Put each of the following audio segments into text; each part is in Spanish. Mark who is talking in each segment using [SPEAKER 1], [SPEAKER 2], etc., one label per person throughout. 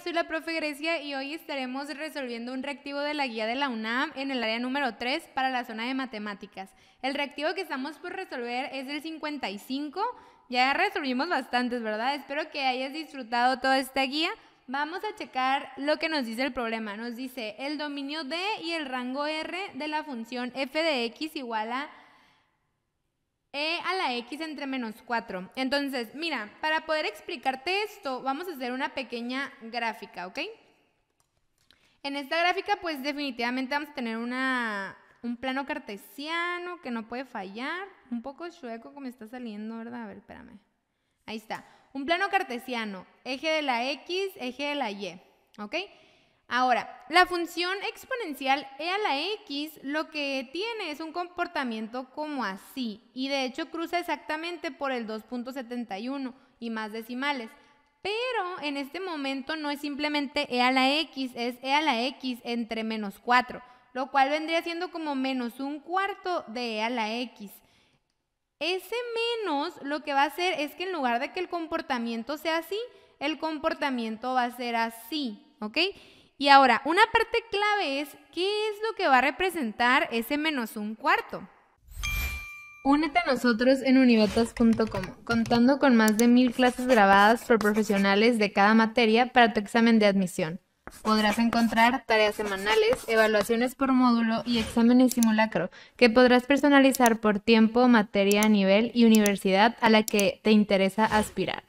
[SPEAKER 1] soy la profe Grecia y hoy estaremos resolviendo un reactivo de la guía de la UNAM en el área número 3 para la zona de matemáticas. El reactivo que estamos por resolver es el 55. Ya resolvimos bastantes, ¿verdad? Espero que hayas disfrutado toda esta guía. Vamos a checar lo que nos dice el problema. Nos dice el dominio D y el rango R de la función f de x igual a e a la x entre menos 4. Entonces, mira, para poder explicarte esto, vamos a hacer una pequeña gráfica, ¿ok? En esta gráfica, pues definitivamente vamos a tener una, un plano cartesiano que no puede fallar. Un poco chueco como está saliendo, ¿verdad? A ver, espérame. Ahí está. Un plano cartesiano, eje de la X, eje de la Y, ¿ok? Ahora, la función exponencial e a la x lo que tiene es un comportamiento como así, y de hecho cruza exactamente por el 2.71 y más decimales. Pero en este momento no es simplemente e a la x, es e a la x entre menos 4, lo cual vendría siendo como menos un cuarto de e a la x. Ese menos lo que va a hacer es que en lugar de que el comportamiento sea así, el comportamiento va a ser así, ¿ok? Y ahora, una parte clave es qué es lo que va a representar ese menos un cuarto. Únete a nosotros en univetas.com, contando con más de mil clases grabadas por profesionales de cada materia para tu examen de admisión. Podrás encontrar tareas semanales, evaluaciones por módulo y exámenes simulacro que podrás personalizar por tiempo, materia, nivel y universidad a la que te interesa aspirar.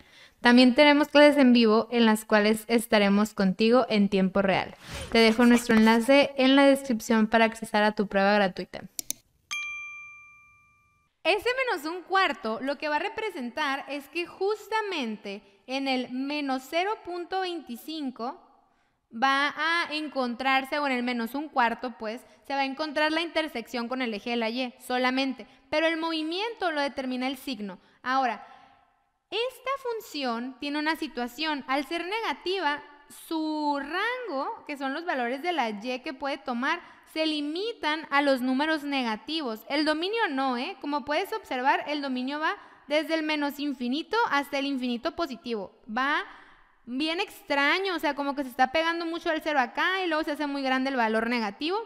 [SPEAKER 1] También tenemos clases en vivo en las cuales estaremos contigo en tiempo real. Te dejo nuestro enlace en la descripción para accesar a tu prueba gratuita. Ese menos un cuarto lo que va a representar es que justamente en el menos 0.25 va a encontrarse, o en el menos un cuarto, pues, se va a encontrar la intersección con el eje de la Y solamente. Pero el movimiento lo determina el signo. Ahora, esta función tiene una situación. Al ser negativa, su rango, que son los valores de la y que puede tomar, se limitan a los números negativos. El dominio no, ¿eh? Como puedes observar, el dominio va desde el menos infinito hasta el infinito positivo. Va bien extraño, o sea, como que se está pegando mucho el cero acá y luego se hace muy grande el valor negativo,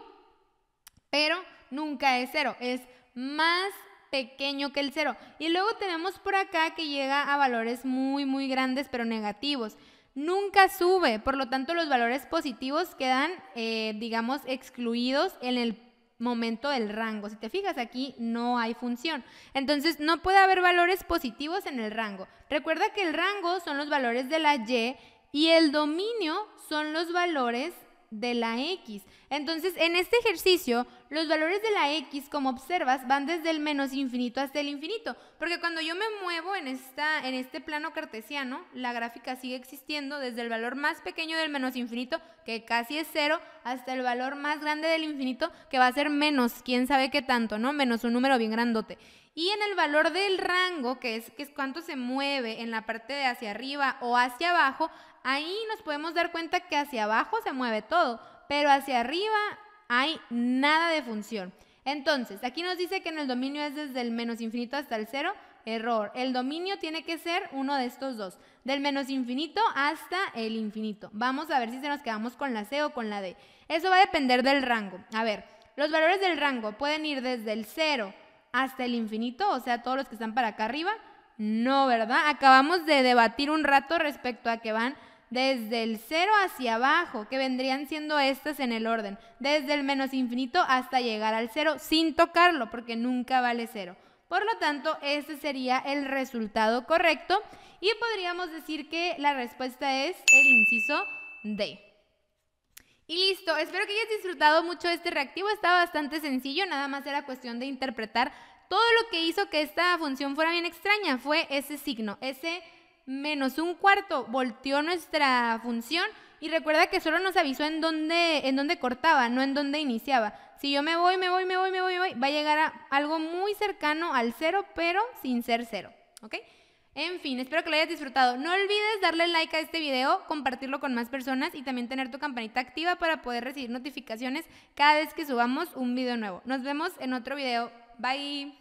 [SPEAKER 1] pero nunca es cero, es más pequeño que el cero. Y luego tenemos por acá que llega a valores muy, muy grandes, pero negativos. Nunca sube, por lo tanto los valores positivos quedan, eh, digamos, excluidos en el momento del rango. Si te fijas aquí, no hay función. Entonces, no puede haber valores positivos en el rango. Recuerda que el rango son los valores de la Y y el dominio son los valores de la X. Entonces, en este ejercicio, los valores de la X, como observas, van desde el menos infinito hasta el infinito. Porque cuando yo me muevo en, esta, en este plano cartesiano, la gráfica sigue existiendo desde el valor más pequeño del menos infinito, que casi es cero, hasta el valor más grande del infinito, que va a ser menos, quién sabe qué tanto, ¿no? Menos un número bien grandote. Y en el valor del rango, que es, que es cuánto se mueve en la parte de hacia arriba o hacia abajo, ahí nos podemos dar cuenta que hacia abajo se mueve todo, pero hacia arriba hay nada de función. Entonces, aquí nos dice que en el dominio es desde el menos infinito hasta el cero. Error. El dominio tiene que ser uno de estos dos. Del menos infinito hasta el infinito. Vamos a ver si se nos quedamos con la C o con la D. Eso va a depender del rango. A ver, los valores del rango pueden ir desde el cero hasta el infinito, o sea, todos los que están para acá arriba. No, ¿verdad? Acabamos de debatir un rato respecto a que van desde el 0 hacia abajo, que vendrían siendo estas en el orden, desde el menos infinito hasta llegar al cero sin tocarlo, porque nunca vale cero. Por lo tanto, ese sería el resultado correcto y podríamos decir que la respuesta es el inciso D. Y listo, espero que hayas disfrutado mucho este reactivo, está bastante sencillo, nada más era cuestión de interpretar todo lo que hizo que esta función fuera bien extraña, fue ese signo, ese menos un cuarto volteó nuestra función y recuerda que solo nos avisó en dónde, en dónde cortaba, no en dónde iniciaba. Si yo me voy, me voy, me voy, me voy, me voy, va a llegar a algo muy cercano al cero, pero sin ser cero, ¿ok? En fin, espero que lo hayas disfrutado. No olvides darle like a este video, compartirlo con más personas y también tener tu campanita activa para poder recibir notificaciones cada vez que subamos un video nuevo. Nos vemos en otro video. Bye.